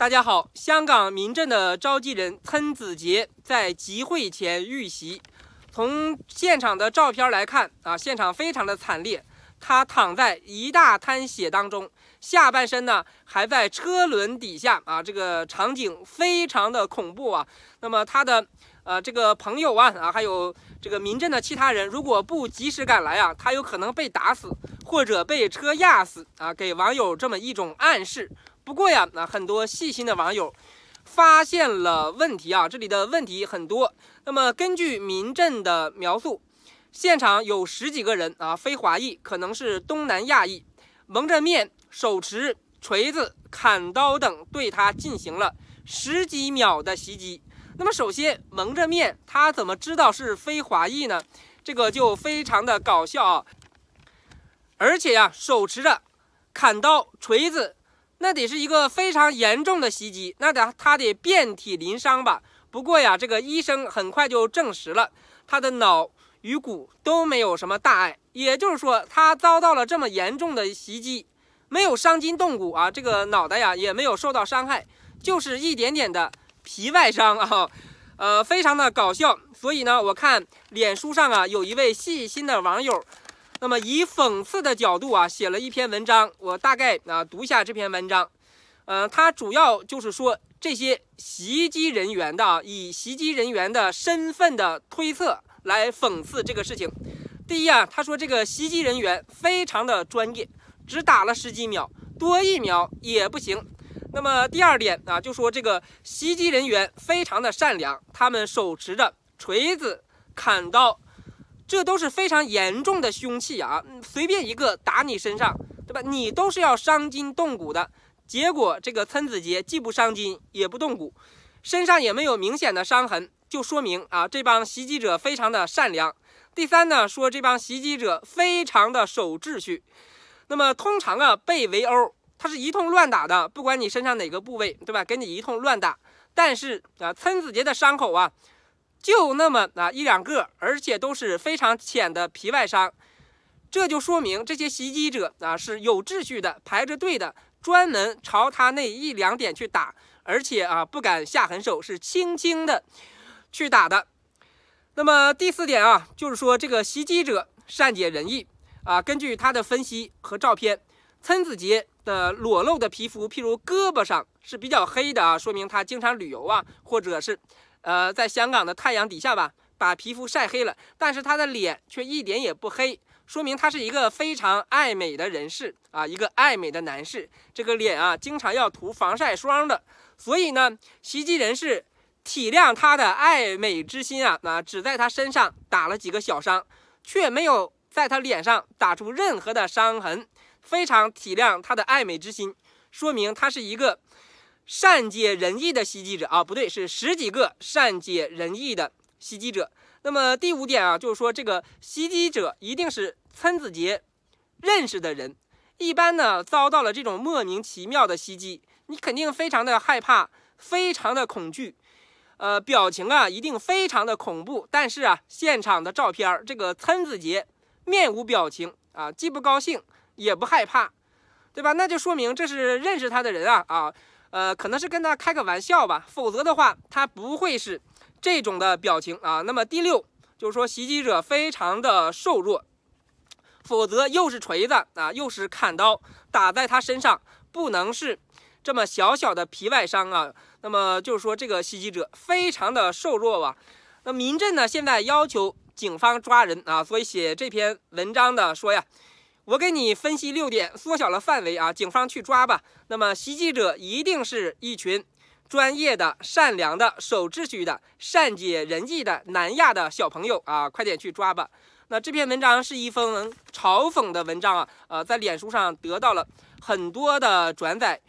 大家好，香港民政的召集人岑子杰在集会前遇袭。从现场的照片来看啊，现场非常的惨烈，他躺在一大滩血当中，下半身呢还在车轮底下啊，这个场景非常的恐怖啊。那么他的呃这个朋友啊啊，还有这个民政的其他人，如果不及时赶来啊，他有可能被打死或者被车压死啊，给网友这么一种暗示。不过呀，那很多细心的网友发现了问题啊。这里的问题很多。那么根据民镇的描述，现场有十几个人啊，非华裔，可能是东南亚裔，蒙着面，手持锤子、砍刀等，对他进行了十几秒的袭击。那么首先蒙着面，他怎么知道是非华裔呢？这个就非常的搞笑啊。而且呀，手持着砍刀、锤子。那得是一个非常严重的袭击，那得他得遍体鳞伤吧？不过呀，这个医生很快就证实了他的脑与骨都没有什么大碍，也就是说，他遭到了这么严重的袭击，没有伤筋动骨啊，这个脑袋呀也没有受到伤害，就是一点点的皮外伤啊，呃，非常的搞笑。所以呢，我看脸书上啊，有一位细心的网友。那么，以讽刺的角度啊，写了一篇文章。我大概啊读一下这篇文章。呃，他主要就是说这些袭击人员的，以袭击人员的身份的推测来讽刺这个事情。第一啊，他说这个袭击人员非常的专业，只打了十几秒，多一秒也不行。那么第二点啊，就说这个袭击人员非常的善良，他们手持着锤子、砍刀。这都是非常严重的凶器啊，随便一个打你身上，对吧？你都是要伤筋动骨的。结果这个岑子杰既不伤筋也不动骨，身上也没有明显的伤痕，就说明啊，这帮袭击者非常的善良。第三呢，说这帮袭击者非常的守秩序。那么通常啊，被围殴他是一通乱打的，不管你身上哪个部位，对吧？给你一通乱打。但是啊，岑子杰的伤口啊。就那么啊一两个，而且都是非常浅的皮外伤，这就说明这些袭击者啊是有秩序的，排着队的，专门朝他那一两点去打，而且啊不敢下狠手，是轻轻的去打的。那么第四点啊，就是说这个袭击者善解人意啊，根据他的分析和照片，岑子杰的裸露的皮肤，譬如胳膊上是比较黑的啊，说明他经常旅游啊，或者是。呃，在香港的太阳底下吧，把皮肤晒黑了，但是他的脸却一点也不黑，说明他是一个非常爱美的人士啊，一个爱美的男士。这个脸啊，经常要涂防晒霜的，所以呢，袭击人士体谅他的爱美之心啊，那只在他身上打了几个小伤，却没有在他脸上打出任何的伤痕，非常体谅他的爱美之心，说明他是一个。善解人意的袭击者啊，不对，是十几个善解人意的袭击者。那么第五点啊，就是说这个袭击者一定是岑子杰认识的人。一般呢，遭到了这种莫名其妙的袭击，你肯定非常的害怕，非常的恐惧，呃，表情啊一定非常的恐怖。但是啊，现场的照片这个岑子杰面无表情啊，既不高兴也不害怕，对吧？那就说明这是认识他的人啊啊。呃，可能是跟他开个玩笑吧，否则的话，他不会是这种的表情啊。那么第六就是说，袭击者非常的瘦弱，否则又是锤子啊，又是砍刀打在他身上，不能是这么小小的皮外伤啊。那么就是说，这个袭击者非常的瘦弱吧。那民政呢，现在要求警方抓人啊，所以写这篇文章的说呀。我给你分析六点，缩小了范围啊，警方去抓吧。那么袭击者一定是一群专业的、善良的、守秩序的、善解人意的南亚的小朋友啊，快点去抓吧。那这篇文章是一封嘲讽的文章啊，呃，在脸书上得到了很多的转载，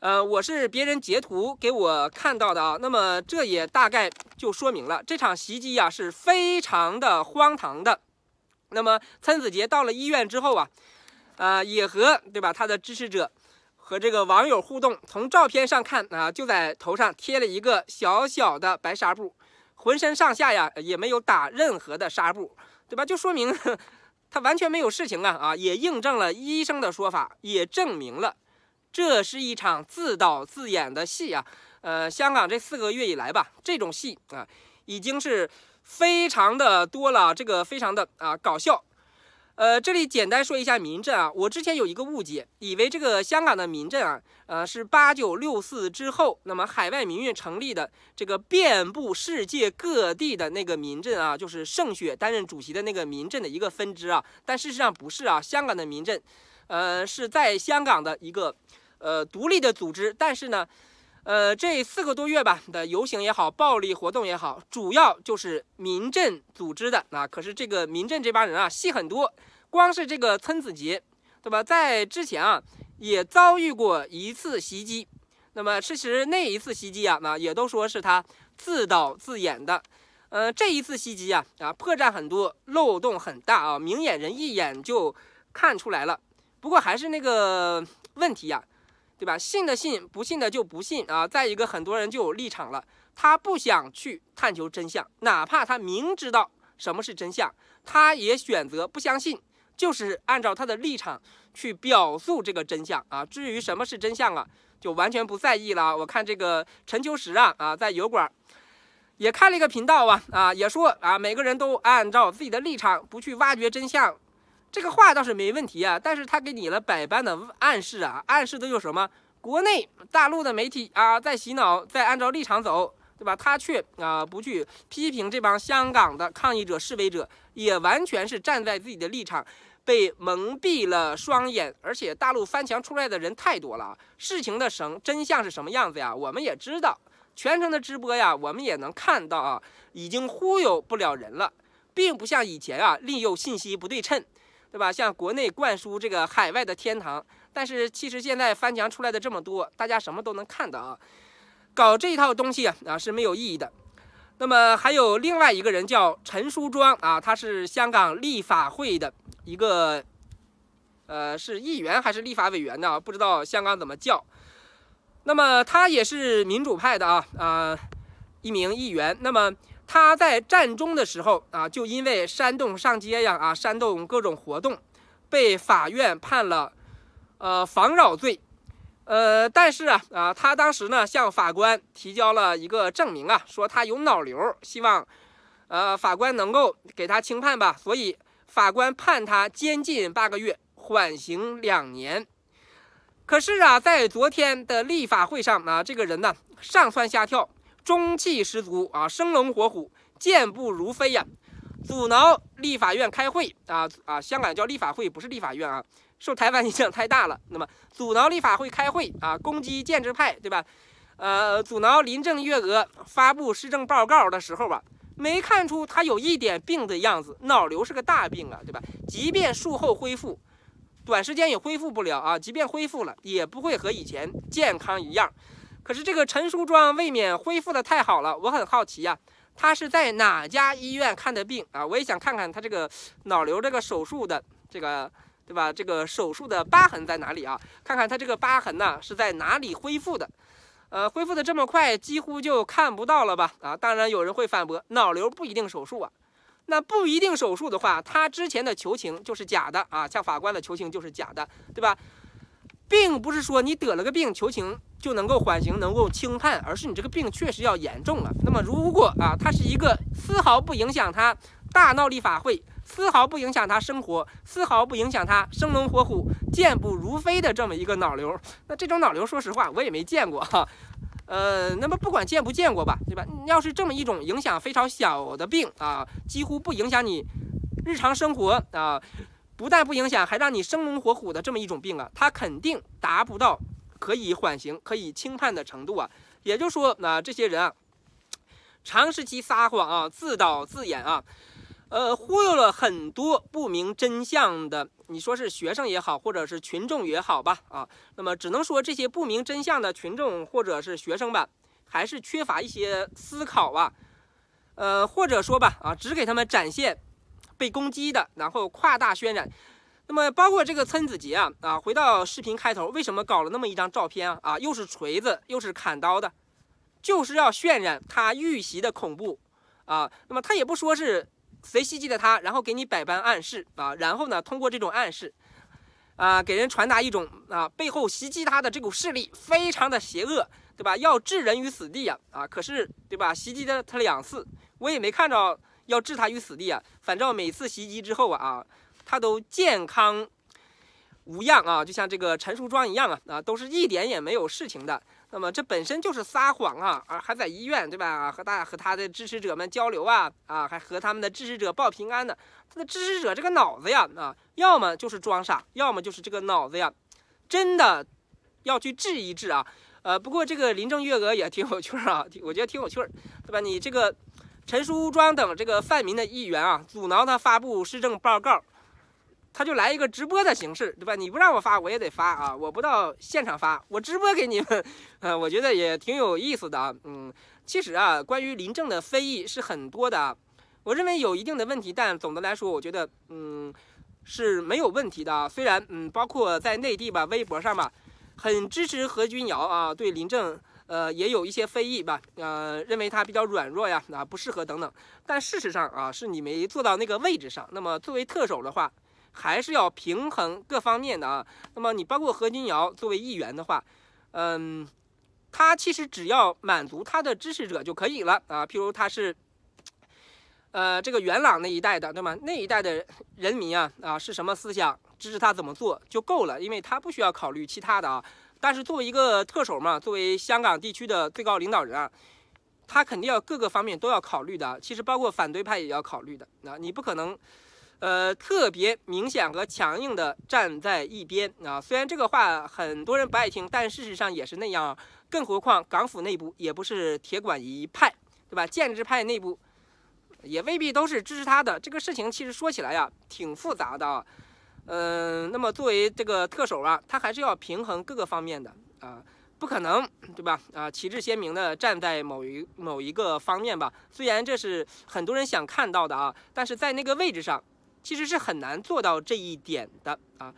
呃，我是别人截图给我看到的啊。那么这也大概就说明了这场袭击啊是非常的荒唐的。那么，岑子杰到了医院之后啊，呃，也和对吧，他的支持者和这个网友互动。从照片上看啊，就在头上贴了一个小小的白纱布，浑身上下呀也没有打任何的纱布，对吧？就说明 他完全没有事情啊啊，也印证了医生的说法，也证明了这是一场自导自演的戏啊。呃，香港这四个月以来吧，这种戏啊，已经是。非常的多了，这个非常的啊搞笑，呃，这里简单说一下民政啊，我之前有一个误解，以为这个香港的民政啊，呃，是八九六四之后，那么海外民运成立的这个遍布世界各地的那个民政啊，就是盛血担任主席的那个民政的一个分支啊，但事实上不是啊，香港的民政，呃，是在香港的一个呃独立的组织，但是呢。呃，这四个多月吧的游行也好，暴力活动也好，主要就是民政组织的啊。可是这个民政这帮人啊，戏很多。光是这个村子节，对吧？在之前啊，也遭遇过一次袭击。那么其实那一次袭击啊，那也都说是他自导自演的。呃，这一次袭击啊，啊破绽很多，漏洞很大啊，明眼人一眼就看出来了。不过还是那个问题呀。对吧？信的信，不信的就不信啊。再一个，很多人就有立场了，他不想去探求真相，哪怕他明知道什么是真相，他也选择不相信，就是按照他的立场去表述这个真相啊。至于什么是真相啊，就完全不在意了。我看这个陈秋实啊，啊，在油管也开了一个频道啊，啊，也说啊，每个人都按照自己的立场，不去挖掘真相。这个话倒是没问题啊，但是他给你了百般的暗示啊，暗示的有什么？国内大陆的媒体啊，在洗脑，在按照立场走，对吧？他却啊不去批评这帮香港的抗议者、示威者，也完全是站在自己的立场，被蒙蔽了双眼。而且大陆翻墙出来的人太多了，事情的神真相是什么样子呀？我们也知道，全程的直播呀，我们也能看到啊，已经忽悠不了人了，并不像以前啊利用信息不对称。对吧？像国内灌输这个海外的天堂，但是其实现在翻墙出来的这么多，大家什么都能看到啊。搞这套东西啊是没有意义的。那么还有另外一个人叫陈淑庄啊，他是香港立法会的一个，呃，是议员还是立法委员呢？不知道香港怎么叫。那么他也是民主派的啊，呃，一名议员。那么。他在战中的时候啊，就因为煽动上街呀啊，煽动各种活动，被法院判了，呃，防扰罪，呃，但是啊啊，他当时呢向法官提交了一个证明啊，说他有脑瘤，希望，呃，法官能够给他轻判吧，所以法官判他监禁八个月，缓刑两年。可是啊，在昨天的立法会上啊，这个人呢上蹿下跳。中气十足啊，生龙活虎，健步如飞呀！阻挠立法院开会啊啊，香港叫立法会，不是立法院啊。受台湾影响太大了，那么阻挠立法会开会啊，攻击建制派，对吧？呃，阻挠林郑月娥发布施政报告的时候吧，没看出他有一点病的样子。脑瘤是个大病啊，对吧？即便术后恢复，短时间也恢复不了啊。即便恢复了，也不会和以前健康一样。可是这个陈淑庄未免恢复的太好了，我很好奇呀，他是在哪家医院看的病啊？我也想看看他这个脑瘤这个手术的这个对吧？这个手术的疤痕在哪里啊？看看他这个疤痕呢是在哪里恢复的？呃，恢复的这么快，几乎就看不到了吧？啊，当然有人会反驳，脑瘤不一定手术啊，那不一定手术的话，他之前的求情就是假的啊，向法官的求情就是假的，对吧？并不是说你得了个病求情。就能够缓刑，能够轻判，而是你这个病确实要严重了。那么如果啊，它是一个丝毫不影响他大闹立法会，丝毫不影响他生活，丝毫不影响他生龙活虎、健步如飞的这么一个脑瘤，那这种脑瘤，说实话我也没见过哈。呃，那么不管见不见过吧，对吧？要是这么一种影响非常小的病啊，几乎不影响你日常生活啊，不但不影响，还让你生龙活虎的这么一种病啊，它肯定达不到。可以缓刑，可以轻判的程度啊，也就是说，那这些人啊，长时期撒谎啊，自导自演啊，呃，忽悠了很多不明真相的，你说是学生也好，或者是群众也好吧，啊，那么只能说这些不明真相的群众或者是学生吧，还是缺乏一些思考啊，呃，或者说吧，啊，只给他们展现被攻击的，然后夸大渲染。那么包括这个村子杰啊啊，回到视频开头，为什么搞了那么一张照片啊啊，又是锤子又是砍刀的，就是要渲染他遇袭的恐怖啊。那么他也不说是谁袭击的他，然后给你百般暗示啊，然后呢通过这种暗示啊，给人传达一种啊背后袭击他的这股势力非常的邪恶，对吧？要置人于死地呀啊，可是对吧？袭击了他两次，我也没看着要置他于死地啊。反正每次袭击之后啊啊。他都健康无恙啊，就像这个陈淑庄一样啊，啊，都是一点也没有事情的。那么这本身就是撒谎啊，啊，还在医院对吧？和大和他的支持者们交流啊，啊，还和他们的支持者报平安呢。他的支持者这个脑子呀，啊，要么就是装傻，要么就是这个脑子呀，真的要去治一治啊。呃，不过这个林郑月娥也挺有趣啊，我觉得挺有趣，对吧？你这个陈淑庄等这个泛民的议员啊，阻挠他发布施政报告。他就来一个直播的形式，对吧？你不让我发，我也得发啊！我不到现场发，我直播给你们，呃，我觉得也挺有意思的啊。嗯，其实啊，关于林正的非议是很多的，我认为有一定的问题，但总的来说，我觉得嗯是没有问题的。虽然嗯，包括在内地吧，微博上吧，很支持何君瑶啊，对林正呃也有一些非议吧，呃，认为他比较软弱呀，啊不适合等等。但事实上啊，是你没坐到那个位置上。那么作为特首的话，还是要平衡各方面的啊。那么你包括何君尧作为议员的话，嗯，他其实只要满足他的支持者就可以了啊。譬如他是，呃，这个元朗那一代的，对吗？那一代的人民啊啊是什么思想，支持他怎么做就够了，因为他不需要考虑其他的啊。但是作为一个特首嘛，作为香港地区的最高领导人啊，他肯定要各个方面都要考虑的。其实包括反对派也要考虑的。那你不可能。呃，特别明显和强硬的站在一边啊，虽然这个话很多人不爱听，但事实上也是那样。更何况港府内部也不是铁管一派，对吧？建制派内部也未必都是支持他的。这个事情其实说起来呀，挺复杂的啊。嗯，那么作为这个特首啊，他还是要平衡各个方面的啊，不可能，对吧？啊，旗帜鲜明的站在某一某一个方面吧，虽然这是很多人想看到的啊，但是在那个位置上。其实是很难做到这一点的啊，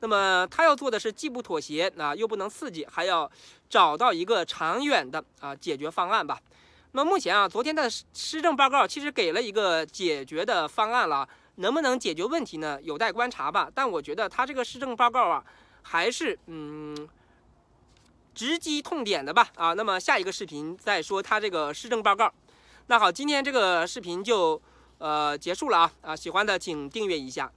那么他要做的是既不妥协，那又不能刺激，还要找到一个长远的啊解决方案吧。那么目前啊，昨天的施政报告其实给了一个解决的方案了，能不能解决问题呢？有待观察吧。但我觉得他这个施政报告啊，还是嗯直击痛点的吧。啊，那么下一个视频再说他这个施政报告。那好，今天这个视频就。呃，结束了啊！啊，喜欢的请订阅一下。